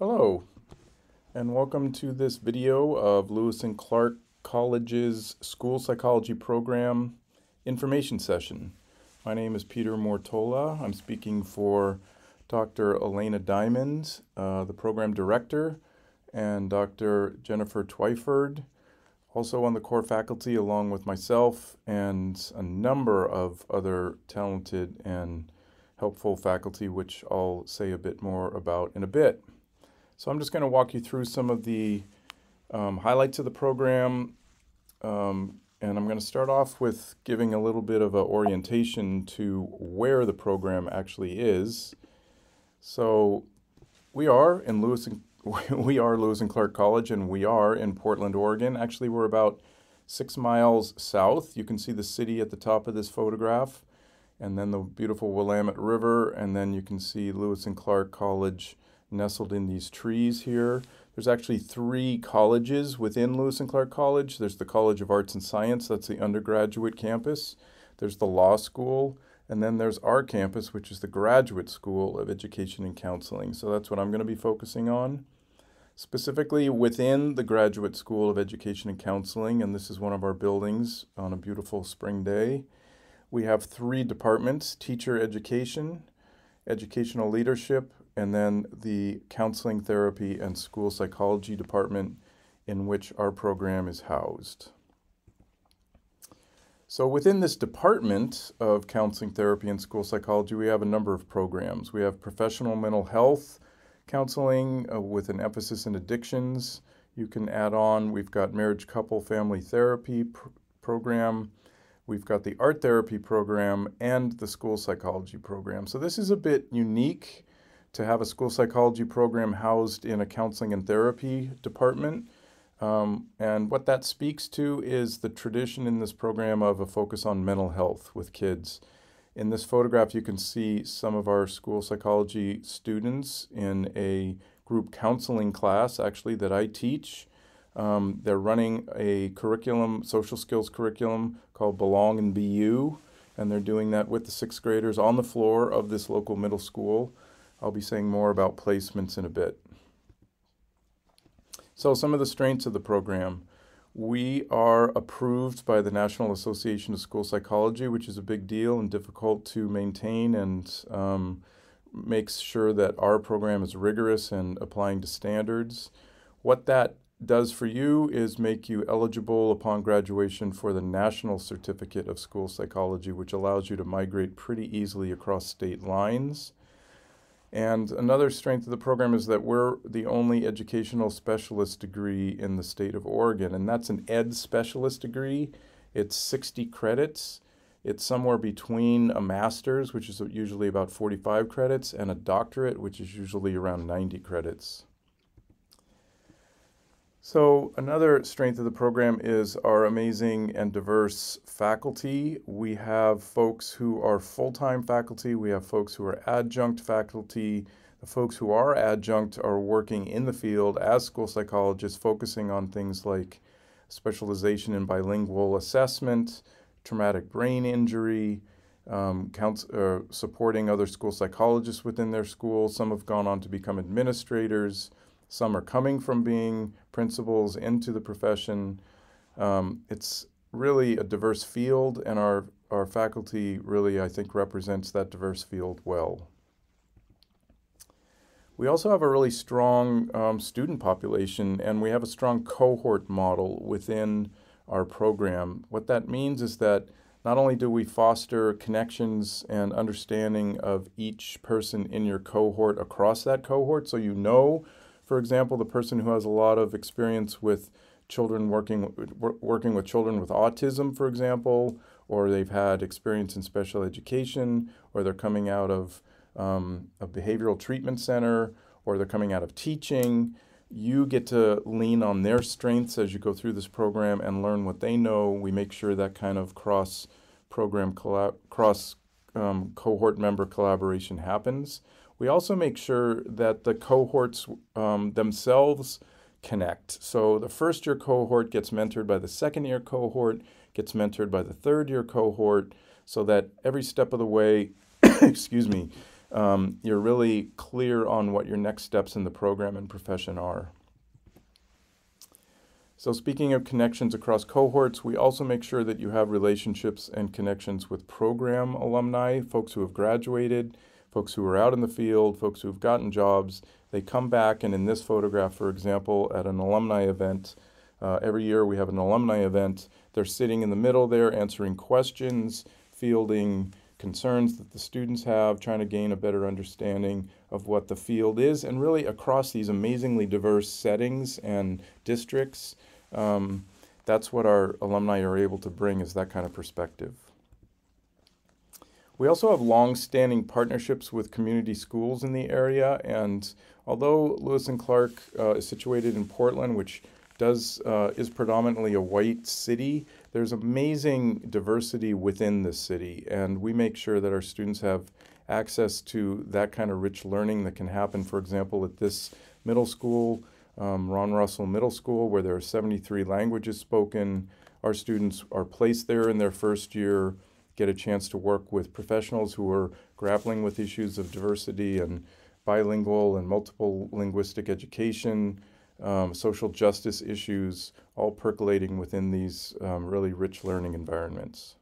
Hello, and welcome to this video of Lewis and Clark College's School Psychology Program Information Session. My name is Peter Mortola. I'm speaking for Dr. Elena Diamond, uh, the Program Director, and Dr. Jennifer Twyford, also on the core faculty, along with myself and a number of other talented and helpful faculty, which I'll say a bit more about in a bit. So I'm just going to walk you through some of the um, highlights of the program. Um, and I'm going to start off with giving a little bit of an orientation to where the program actually is. So we are in Lewis and we are Lewis and Clark College, and we are in Portland, Oregon. Actually, we're about six miles south. You can see the city at the top of this photograph, and then the beautiful Willamette River, and then you can see Lewis and Clark College nestled in these trees here. There's actually three colleges within Lewis and Clark College. There's the College of Arts and Science, that's the undergraduate campus. There's the law school, and then there's our campus, which is the Graduate School of Education and Counseling. So that's what I'm going to be focusing on. Specifically within the Graduate School of Education and Counseling, and this is one of our buildings on a beautiful spring day, we have three departments teacher education, educational leadership, and then the counseling therapy and school psychology department in which our program is housed. So, within this department of counseling therapy and school psychology, we have a number of programs. We have professional mental health counseling uh, with an emphasis in addictions. You can add on, we've got marriage, couple, family therapy pr program. We've got the art therapy program and the school psychology program. So, this is a bit unique to have a school psychology program housed in a counseling and therapy department. Um, and what that speaks to is the tradition in this program of a focus on mental health with kids. In this photograph, you can see some of our school psychology students in a group counseling class, actually, that I teach. Um, they're running a curriculum, social skills curriculum called Belong and Be You, and they're doing that with the sixth graders on the floor of this local middle school. I'll be saying more about placements in a bit. So some of the strengths of the program. We are approved by the National Association of School Psychology, which is a big deal and difficult to maintain and um, makes sure that our program is rigorous and applying to standards. What that does for you is make you eligible upon graduation for the National Certificate of School Psychology, which allows you to migrate pretty easily across state lines. And another strength of the program is that we're the only educational specialist degree in the state of Oregon, and that's an ed specialist degree. It's 60 credits. It's somewhere between a master's, which is usually about 45 credits, and a doctorate, which is usually around 90 credits. So another strength of the program is our amazing and diverse faculty. We have folks who are full-time faculty, we have folks who are adjunct faculty. The folks who are adjunct are working in the field as school psychologists focusing on things like specialization in bilingual assessment, traumatic brain injury, um, counts, uh, supporting other school psychologists within their school. Some have gone on to become administrators. Some are coming from being principles into the profession. Um, it's really a diverse field, and our, our faculty really, I think, represents that diverse field well. We also have a really strong um, student population, and we have a strong cohort model within our program. What that means is that not only do we foster connections and understanding of each person in your cohort across that cohort, so you know for example, the person who has a lot of experience with children working working with children with autism, for example, or they've had experience in special education, or they're coming out of um, a behavioral treatment center, or they're coming out of teaching. You get to lean on their strengths as you go through this program and learn what they know. We make sure that kind of cross program collab- cross um, cohort member collaboration happens. We also make sure that the cohorts um, themselves connect. So the first year cohort gets mentored by the second year cohort, gets mentored by the third year cohort, so that every step of the way, excuse me, um, you're really clear on what your next steps in the program and profession are. So, speaking of connections across cohorts, we also make sure that you have relationships and connections with program alumni, folks who have graduated, folks who are out in the field, folks who've gotten jobs, they come back and in this photograph, for example, at an alumni event, uh, every year we have an alumni event. They're sitting in the middle there answering questions, fielding concerns that the students have, trying to gain a better understanding of what the field is, and really across these amazingly diverse settings and districts. Um, that's what our alumni are able to bring is that kind of perspective. We also have long-standing partnerships with community schools in the area, and although Lewis and Clark uh, is situated in Portland, which does uh, is predominantly a white city, there's amazing diversity within the city, and we make sure that our students have access to that kind of rich learning that can happen, for example, at this middle school, um, Ron Russell Middle School, where there are 73 languages spoken. Our students are placed there in their first year get a chance to work with professionals who are grappling with issues of diversity and bilingual and multiple linguistic education, um, social justice issues, all percolating within these um, really rich learning environments.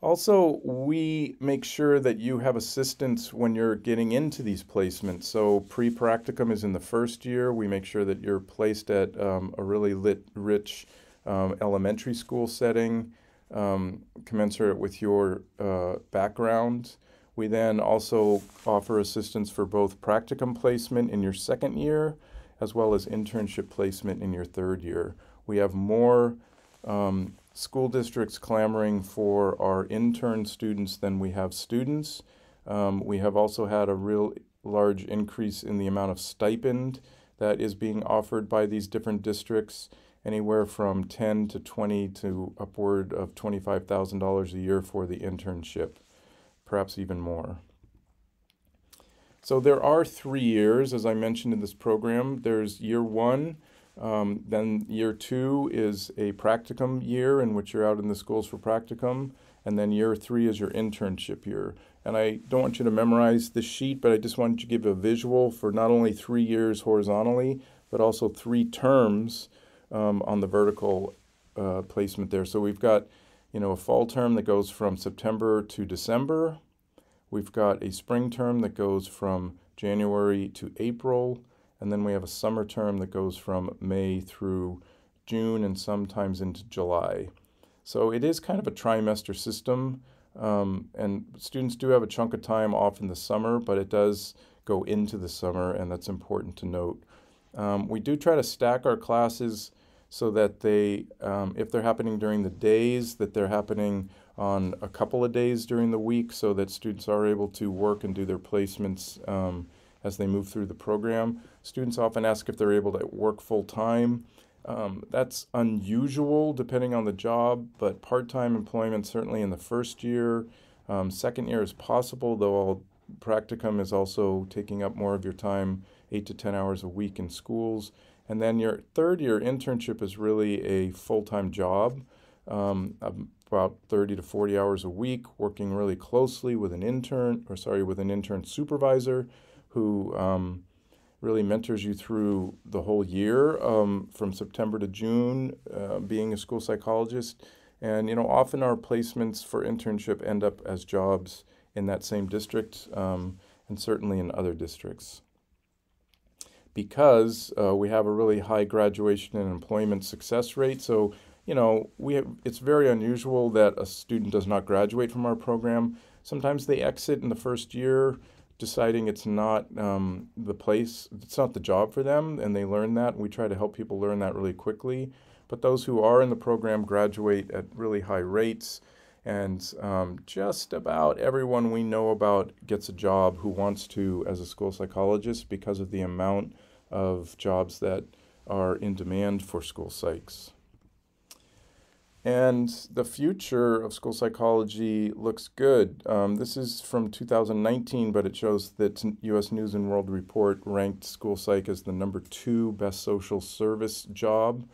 Also, we make sure that you have assistance when you're getting into these placements. So, pre practicum is in the first year. We make sure that you're placed at um, a really lit, rich um, elementary school setting um, commensurate with your uh, background. We then also offer assistance for both practicum placement in your second year as well as internship placement in your third year. We have more um, school districts clamoring for our intern students than we have students. Um, we have also had a real large increase in the amount of stipend that is being offered by these different districts anywhere from 10 to 20 to upward of $25,000 a year for the internship, perhaps even more. So there are three years, as I mentioned in this program. There's year one, um, then year two is a practicum year in which you're out in the schools for practicum, and then year three is your internship year. And I don't want you to memorize this sheet, but I just wanted to give a visual for not only three years horizontally, but also three terms um, on the vertical uh, placement there. So we've got, you know, a fall term that goes from September to December. We've got a spring term that goes from January to April. And then we have a summer term that goes from May through June and sometimes into July. So it is kind of a trimester system. Um, and students do have a chunk of time off in the summer, but it does go into the summer, and that's important to note. Um, we do try to stack our classes so that they, um, if they're happening during the days, that they're happening on a couple of days during the week so that students are able to work and do their placements um, as they move through the program. Students often ask if they're able to work full time. Um, that's unusual depending on the job, but part time employment certainly in the first year. Um, second year is possible, though all practicum is also taking up more of your time, eight to 10 hours a week in schools. And then your third year internship is really a full time job, um, about 30 to 40 hours a week, working really closely with an intern, or sorry, with an intern supervisor who um, really mentors you through the whole year um, from September to June, uh, being a school psychologist. And, you know, often our placements for internship end up as jobs in that same district um, and certainly in other districts because uh, we have a really high graduation and employment success rate. So, you know, we have, it's very unusual that a student does not graduate from our program. Sometimes they exit in the first year, deciding it's not um, the place, it's not the job for them, and they learn that. We try to help people learn that really quickly. But those who are in the program graduate at really high rates. And um, just about everyone we know about gets a job who wants to as a school psychologist because of the amount of jobs that are in demand for school psychs. And the future of school psychology looks good. Um, this is from 2019, but it shows that U.S. News and World Report ranked school psych as the number two best social service job,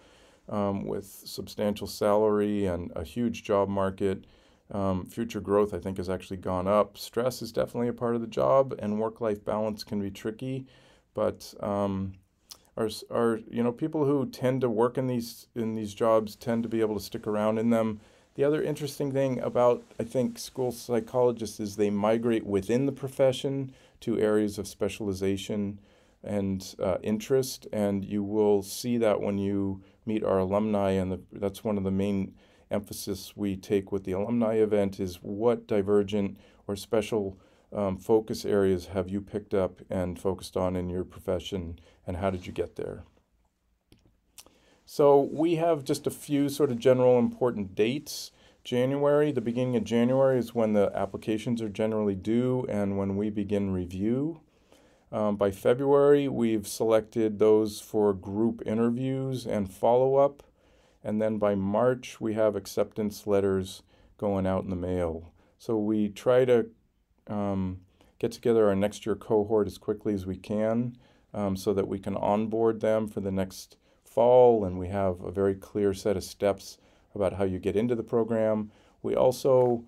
um, with substantial salary and a huge job market. Um, future growth, I think, has actually gone up. Stress is definitely a part of the job, and work-life balance can be tricky but um, are, are you know people who tend to work in these in these jobs tend to be able to stick around in them. The other interesting thing about I think school psychologists is they migrate within the profession to areas of specialization and uh, interest, and you will see that when you meet our alumni, and the, that's one of the main emphasis we take with the alumni event is what divergent or special um, focus areas have you picked up and focused on in your profession, and how did you get there? So, we have just a few sort of general important dates. January, the beginning of January is when the applications are generally due and when we begin review. Um, by February, we've selected those for group interviews and follow up. And then by March, we have acceptance letters going out in the mail. So we try to um, get together our next year cohort as quickly as we can um, so that we can onboard them for the next fall and we have a very clear set of steps about how you get into the program. We also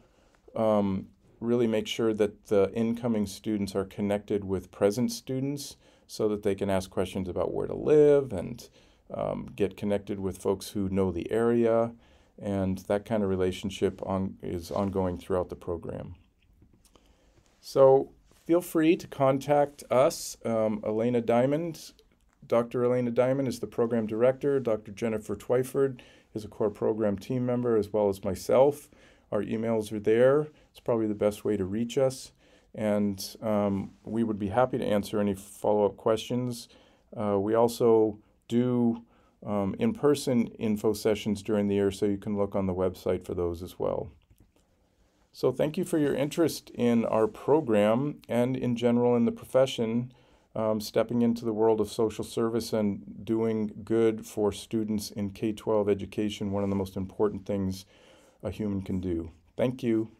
um, really make sure that the incoming students are connected with present students so that they can ask questions about where to live and um, get connected with folks who know the area. And that kind of relationship on, is ongoing throughout the program. So feel free to contact us, um, Elena Diamond. Dr. Elena Diamond is the program director. Dr. Jennifer Twyford is a core program team member, as well as myself. Our emails are there. It's probably the best way to reach us. And um, we would be happy to answer any follow up questions. Uh, we also do um, in person info sessions during the year, so you can look on the website for those as well. So thank you for your interest in our program and in general in the profession, um, stepping into the world of social service and doing good for students in K-12 education, one of the most important things a human can do. Thank you.